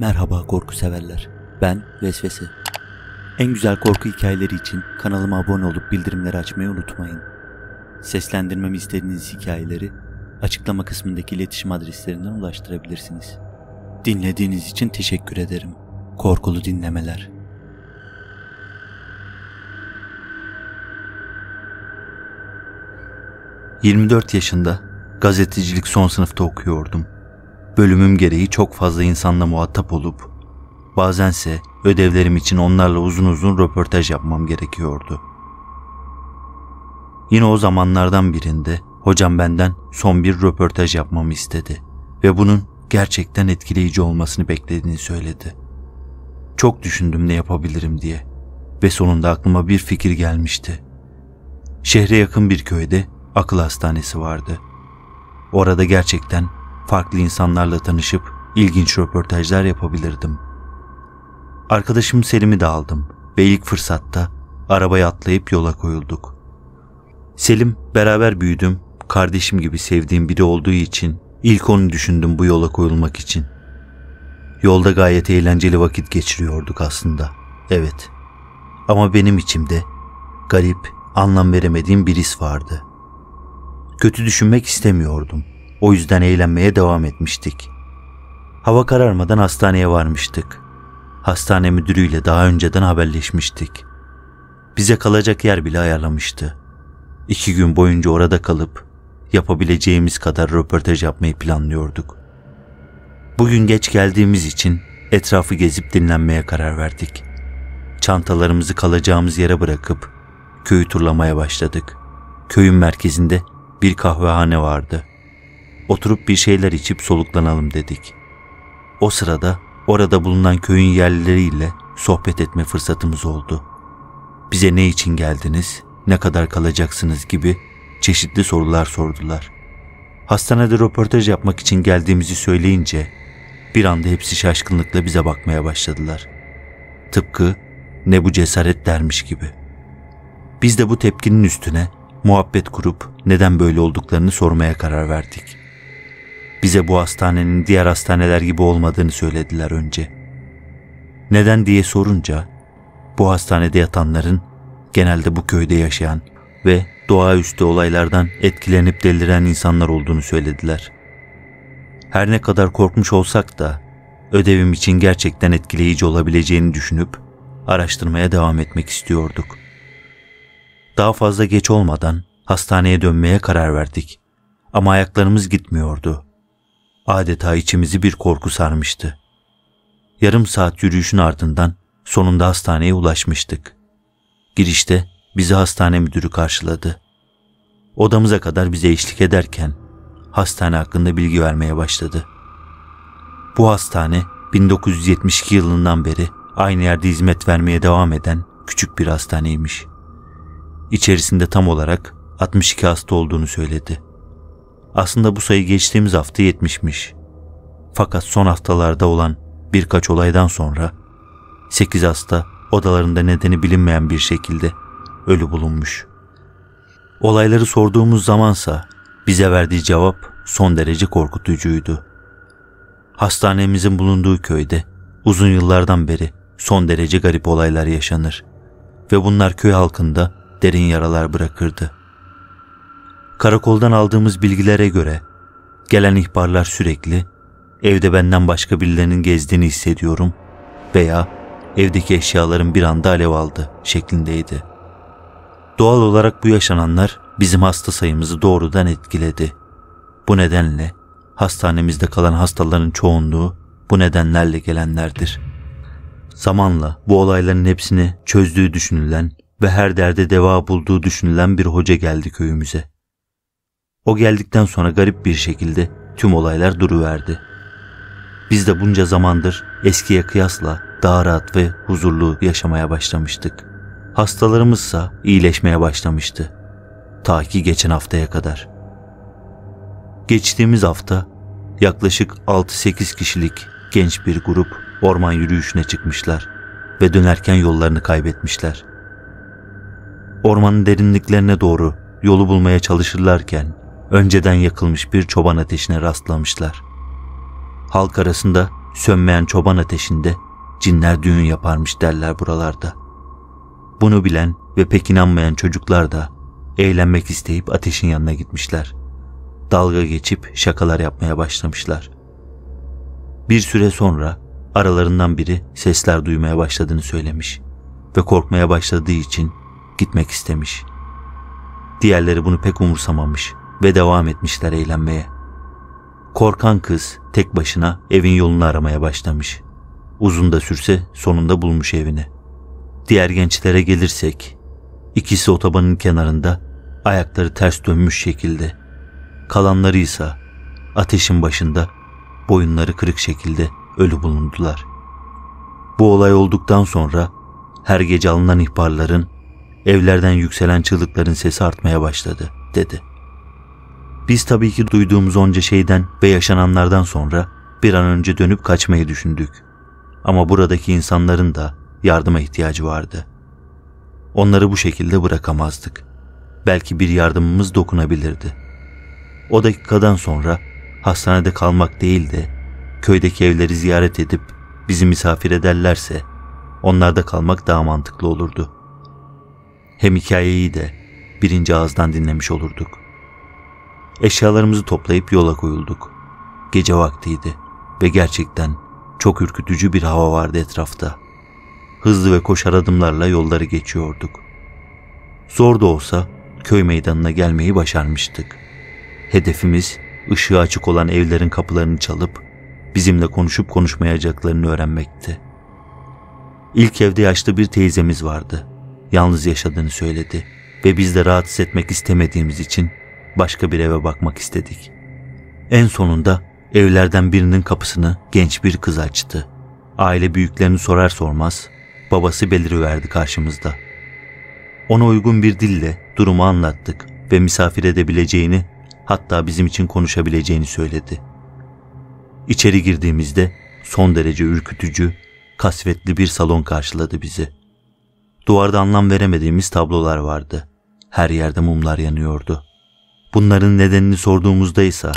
Merhaba korku severler. Ben Vesvese. En güzel korku hikayeleri için kanalıma abone olup bildirimleri açmayı unutmayın. Seslendirmemi istediğiniz hikayeleri açıklama kısmındaki iletişim adreslerinden ulaştırabilirsiniz. Dinlediğiniz için teşekkür ederim. Korkulu dinlemeler. ...24 yaşında gazetecilik son sınıfta okuyordum. Bölümüm gereği çok fazla insanla muhatap olup bazense ödevlerim için onlarla uzun uzun röportaj yapmam gerekiyordu. Yine o zamanlardan birinde hocam benden son bir röportaj yapmamı istedi ve bunun gerçekten etkileyici olmasını beklediğini söyledi. Çok düşündüm ne yapabilirim diye ve sonunda aklıma bir fikir gelmişti. Şehre yakın bir köyde akıl hastanesi vardı. Orada gerçekten farklı insanlarla tanışıp ilginç röportajlar yapabilirdim. Arkadaşım Selim'i de aldım ve ilk fırsatta arabaya atlayıp yola koyulduk. Selim beraber büyüdüm, kardeşim gibi sevdiğim biri olduğu için ilk onu düşündüm bu yola koyulmak için. Yolda gayet eğlenceli vakit geçiriyorduk aslında. Evet. Ama benim içimde garip, anlam veremediğim bir his vardı. Kötü düşünmek istemiyordum. O yüzden eğlenmeye devam etmiştik. Hava kararmadan hastaneye varmıştık. Hastane müdürüyle daha önceden haberleşmiştik. Bize kalacak yer bile ayarlamıştı. İki gün boyunca orada kalıp yapabileceğimiz kadar röportaj yapmayı planlıyorduk. Bugün geç geldiğimiz için etrafı gezip dinlenmeye karar verdik. Çantalarımızı kalacağımız yere bırakıp köyü turlamaya başladık. Köyün merkezinde bir kahvehane vardı oturup bir şeyler içip soluklanalım dedik. O sırada orada bulunan köyün yerlileriyle sohbet etme fırsatımız oldu. Bize ne için geldiniz, ne kadar kalacaksınız gibi çeşitli sorular sordular. Hastanede röportaj yapmak için geldiğimizi söyleyince bir anda hepsi şaşkınlıkla bize bakmaya başladılar. Tıpkı ne bu cesaret dermiş gibi. Biz de bu tepkinin üstüne muhabbet kurup neden böyle olduklarını sormaya karar verdik. Bize bu hastanenin diğer hastaneler gibi olmadığını söylediler önce. Neden diye sorunca bu hastanede yatanların genelde bu köyde yaşayan ve doğaüstü olaylardan etkilenip deliren insanlar olduğunu söylediler. Her ne kadar korkmuş olsak da ödevim için gerçekten etkileyici olabileceğini düşünüp araştırmaya devam etmek istiyorduk. Daha fazla geç olmadan hastaneye dönmeye karar verdik. Ama ayaklarımız gitmiyordu adeta içimizi bir korku sarmıştı. Yarım saat yürüyüşün ardından sonunda hastaneye ulaşmıştık. Girişte bizi hastane müdürü karşıladı. Odamıza kadar bize eşlik ederken hastane hakkında bilgi vermeye başladı. Bu hastane 1972 yılından beri aynı yerde hizmet vermeye devam eden küçük bir hastaneymiş. İçerisinde tam olarak 62 hasta olduğunu söyledi. Aslında bu sayı geçtiğimiz hafta 70'miş. Fakat son haftalarda olan birkaç olaydan sonra 8 hasta odalarında nedeni bilinmeyen bir şekilde ölü bulunmuş. Olayları sorduğumuz zamansa bize verdiği cevap son derece korkutucuydu. Hastanemizin bulunduğu köyde uzun yıllardan beri son derece garip olaylar yaşanır ve bunlar köy halkında derin yaralar bırakırdı. Karakoldan aldığımız bilgilere göre gelen ihbarlar sürekli evde benden başka birilerinin gezdiğini hissediyorum veya evdeki eşyaların bir anda alev aldı şeklindeydi. Doğal olarak bu yaşananlar bizim hasta sayımızı doğrudan etkiledi. Bu nedenle hastanemizde kalan hastaların çoğunluğu bu nedenlerle gelenlerdir. Zamanla bu olayların hepsini çözdüğü düşünülen ve her derde deva bulduğu düşünülen bir hoca geldi köyümüze. O geldikten sonra garip bir şekilde tüm olaylar duruverdi. Biz de bunca zamandır eskiye kıyasla daha rahat ve huzurlu yaşamaya başlamıştık. Hastalarımızsa iyileşmeye başlamıştı. Ta ki geçen haftaya kadar. Geçtiğimiz hafta yaklaşık 6-8 kişilik genç bir grup orman yürüyüşüne çıkmışlar ve dönerken yollarını kaybetmişler. Ormanın derinliklerine doğru yolu bulmaya çalışırlarken önceden yakılmış bir çoban ateşine rastlamışlar. Halk arasında sönmeyen çoban ateşinde cinler düğün yaparmış derler buralarda. Bunu bilen ve pek inanmayan çocuklar da eğlenmek isteyip ateşin yanına gitmişler. Dalga geçip şakalar yapmaya başlamışlar. Bir süre sonra aralarından biri sesler duymaya başladığını söylemiş ve korkmaya başladığı için gitmek istemiş. Diğerleri bunu pek umursamamış ve devam etmişler eğlenmeye. Korkan kız tek başına evin yolunu aramaya başlamış. Uzun da sürse sonunda bulmuş evini. Diğer gençlere gelirsek ikisi otobanın kenarında ayakları ters dönmüş şekilde. Kalanları ise ateşin başında boyunları kırık şekilde ölü bulundular. Bu olay olduktan sonra her gece alınan ihbarların evlerden yükselen çığlıkların sesi artmaya başladı dedi. Biz tabii ki duyduğumuz onca şeyden ve yaşananlardan sonra bir an önce dönüp kaçmayı düşündük. Ama buradaki insanların da yardıma ihtiyacı vardı. Onları bu şekilde bırakamazdık. Belki bir yardımımız dokunabilirdi. O dakikadan sonra hastanede kalmak değil de köydeki evleri ziyaret edip bizi misafir ederlerse onlarda kalmak daha mantıklı olurdu. Hem hikayeyi de birinci ağızdan dinlemiş olurduk. Eşyalarımızı toplayıp yola koyulduk. Gece vaktiydi ve gerçekten çok ürkütücü bir hava vardı etrafta. Hızlı ve koşar adımlarla yolları geçiyorduk. Zor da olsa köy meydanına gelmeyi başarmıştık. Hedefimiz ışığı açık olan evlerin kapılarını çalıp bizimle konuşup konuşmayacaklarını öğrenmekti. İlk evde yaşlı bir teyzemiz vardı. Yalnız yaşadığını söyledi ve biz de rahatsız etmek istemediğimiz için başka bir eve bakmak istedik. En sonunda evlerden birinin kapısını genç bir kız açtı. Aile büyüklerini sorar sormaz babası beliriverdi karşımızda. Ona uygun bir dille durumu anlattık ve misafir edebileceğini hatta bizim için konuşabileceğini söyledi. İçeri girdiğimizde son derece ürkütücü, kasvetli bir salon karşıladı bizi. Duvarda anlam veremediğimiz tablolar vardı. Her yerde mumlar yanıyordu. Bunların nedenini sorduğumuzda ise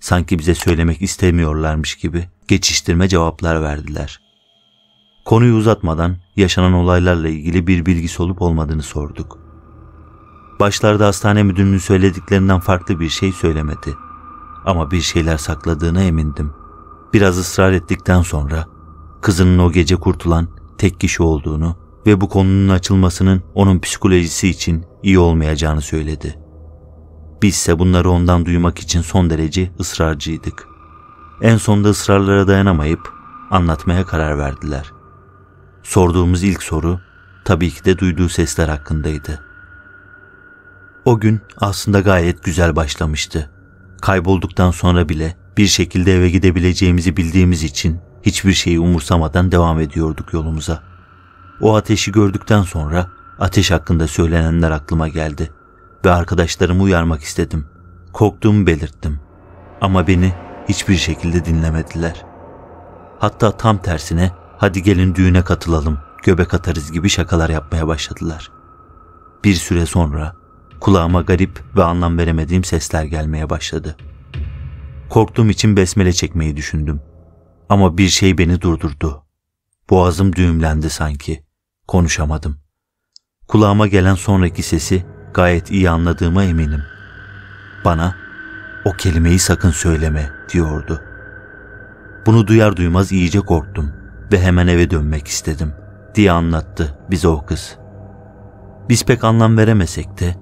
sanki bize söylemek istemiyorlarmış gibi geçiştirme cevaplar verdiler. Konuyu uzatmadan yaşanan olaylarla ilgili bir bilgisi olup olmadığını sorduk. Başlarda hastane müdürünün söylediklerinden farklı bir şey söylemedi. Ama bir şeyler sakladığına emindim. Biraz ısrar ettikten sonra kızının o gece kurtulan tek kişi olduğunu ve bu konunun açılmasının onun psikolojisi için iyi olmayacağını söyledi.'' ise bunları ondan duymak için son derece ısrarcıydık. En sonunda ısrarlara dayanamayıp anlatmaya karar verdiler. Sorduğumuz ilk soru tabii ki de duyduğu sesler hakkındaydı. O gün aslında gayet güzel başlamıştı. Kaybolduktan sonra bile bir şekilde eve gidebileceğimizi bildiğimiz için hiçbir şeyi umursamadan devam ediyorduk yolumuza. O ateşi gördükten sonra ateş hakkında söylenenler aklıma geldi ve arkadaşlarımı uyarmak istedim. Korktuğumu belirttim. Ama beni hiçbir şekilde dinlemediler. Hatta tam tersine hadi gelin düğüne katılalım, göbek atarız gibi şakalar yapmaya başladılar. Bir süre sonra kulağıma garip ve anlam veremediğim sesler gelmeye başladı. Korktuğum için besmele çekmeyi düşündüm. Ama bir şey beni durdurdu. Boğazım düğümlendi sanki. Konuşamadım. Kulağıma gelen sonraki sesi gayet iyi anladığıma eminim. Bana o kelimeyi sakın söyleme diyordu. Bunu duyar duymaz iyice korktum ve hemen eve dönmek istedim diye anlattı bize o kız. Biz pek anlam veremesek de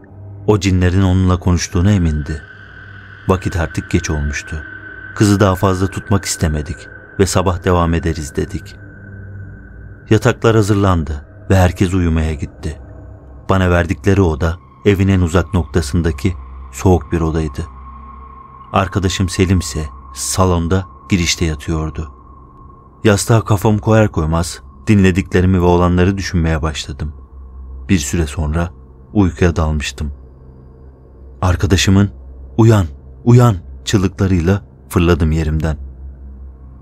o cinlerin onunla konuştuğuna emindi. Vakit artık geç olmuştu. Kızı daha fazla tutmak istemedik ve sabah devam ederiz dedik. Yataklar hazırlandı ve herkes uyumaya gitti. Bana verdikleri oda evin en uzak noktasındaki soğuk bir odaydı. Arkadaşım Selim ise salonda girişte yatıyordu. Yastığa kafamı koyar koymaz dinlediklerimi ve olanları düşünmeye başladım. Bir süre sonra uykuya dalmıştım. Arkadaşımın uyan, uyan çığlıklarıyla fırladım yerimden.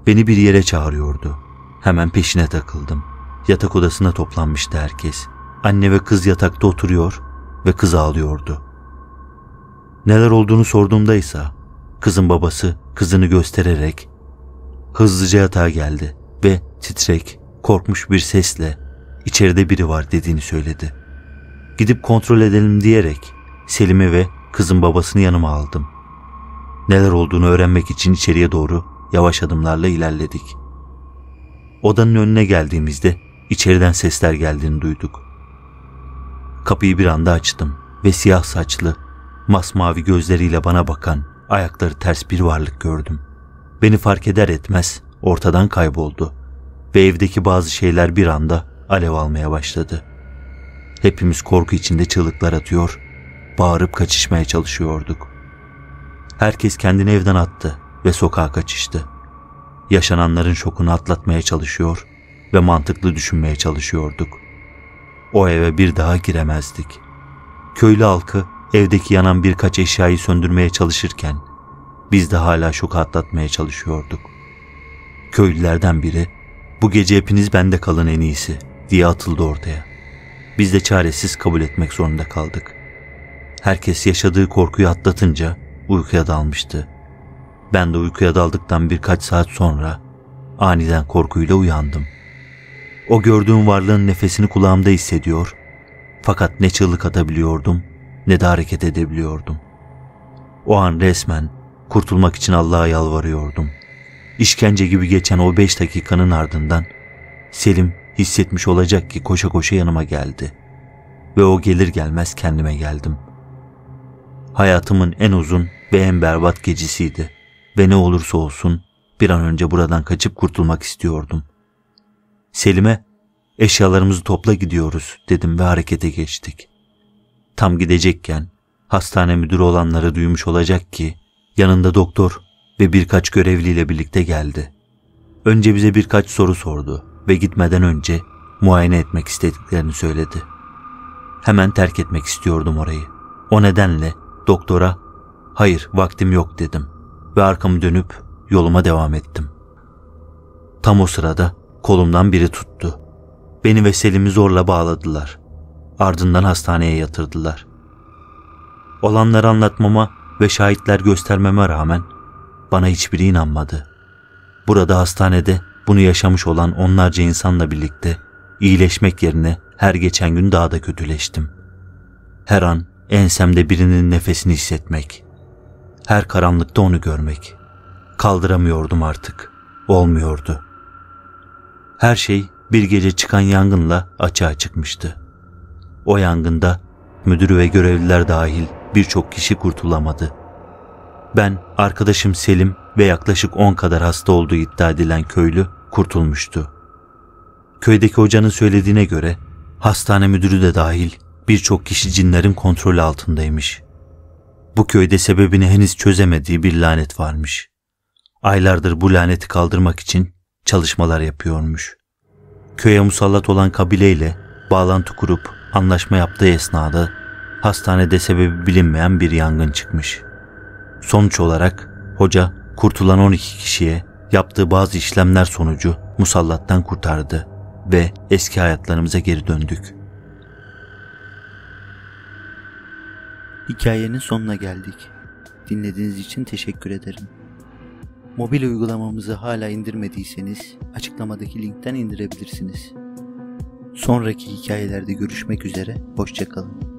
Beni bir yere çağırıyordu. Hemen peşine takıldım. Yatak odasına toplanmıştı herkes. Anne ve kız yatakta oturuyor, ve kız ağlıyordu. Neler olduğunu sorduğumda ise kızın babası kızını göstererek hızlıca yatağa geldi ve titrek, korkmuş bir sesle içeride biri var dediğini söyledi. Gidip kontrol edelim diyerek Selim'i ve kızın babasını yanıma aldım. Neler olduğunu öğrenmek için içeriye doğru yavaş adımlarla ilerledik. Odanın önüne geldiğimizde içeriden sesler geldiğini duyduk. Kapıyı bir anda açtım ve siyah saçlı, masmavi gözleriyle bana bakan, ayakları ters bir varlık gördüm. Beni fark eder etmez ortadan kayboldu ve evdeki bazı şeyler bir anda alev almaya başladı. Hepimiz korku içinde çığlıklar atıyor, bağırıp kaçışmaya çalışıyorduk. Herkes kendini evden attı ve sokağa kaçıştı. Yaşananların şokunu atlatmaya çalışıyor ve mantıklı düşünmeye çalışıyorduk.'' O eve bir daha giremezdik. Köylü halkı evdeki yanan birkaç eşyayı söndürmeye çalışırken biz de hala şoku atlatmaya çalışıyorduk. Köylülerden biri bu gece hepiniz bende kalın en iyisi diye atıldı ortaya. Biz de çaresiz kabul etmek zorunda kaldık. Herkes yaşadığı korkuyu atlatınca uykuya dalmıştı. Ben de uykuya daldıktan birkaç saat sonra aniden korkuyla uyandım.'' O gördüğüm varlığın nefesini kulağımda hissediyor. Fakat ne çığlık atabiliyordum ne de hareket edebiliyordum. O an resmen kurtulmak için Allah'a yalvarıyordum. İşkence gibi geçen o beş dakikanın ardından Selim hissetmiş olacak ki koşa koşa yanıma geldi. Ve o gelir gelmez kendime geldim. Hayatımın en uzun ve en berbat gecesiydi. Ve ne olursa olsun bir an önce buradan kaçıp kurtulmak istiyordum. Selim'e eşyalarımızı topla gidiyoruz dedim ve harekete geçtik. Tam gidecekken hastane müdürü olanları duymuş olacak ki yanında doktor ve birkaç görevliyle birlikte geldi. Önce bize birkaç soru sordu ve gitmeden önce muayene etmek istediklerini söyledi. Hemen terk etmek istiyordum orayı. O nedenle doktora hayır vaktim yok dedim ve arkamı dönüp yoluma devam ettim. Tam o sırada Kolumdan biri tuttu. Beni ve Selim'i zorla bağladılar. Ardından hastaneye yatırdılar. Olanları anlatmama ve şahitler göstermeme rağmen bana hiçbiri inanmadı. Burada hastanede bunu yaşamış olan onlarca insanla birlikte iyileşmek yerine her geçen gün daha da kötüleştim. Her an ensemde birinin nefesini hissetmek. Her karanlıkta onu görmek. Kaldıramıyordum artık. Olmuyordu.'' Her şey bir gece çıkan yangınla açığa çıkmıştı. O yangında müdürü ve görevliler dahil birçok kişi kurtulamadı. Ben, arkadaşım Selim ve yaklaşık 10 kadar hasta olduğu iddia edilen köylü kurtulmuştu. Köydeki hocanın söylediğine göre hastane müdürü de dahil birçok kişi cinlerin kontrolü altındaymış. Bu köyde sebebini henüz çözemediği bir lanet varmış. Aylardır bu laneti kaldırmak için çalışmalar yapıyormuş. Köye musallat olan kabileyle bağlantı kurup anlaşma yaptığı esnada hastanede sebebi bilinmeyen bir yangın çıkmış. Sonuç olarak hoca kurtulan 12 kişiye yaptığı bazı işlemler sonucu musallattan kurtardı ve eski hayatlarımıza geri döndük. Hikayenin sonuna geldik. Dinlediğiniz için teşekkür ederim. Mobil uygulamamızı hala indirmediyseniz açıklamadaki linkten indirebilirsiniz. Sonraki hikayelerde görüşmek üzere, hoşçakalın.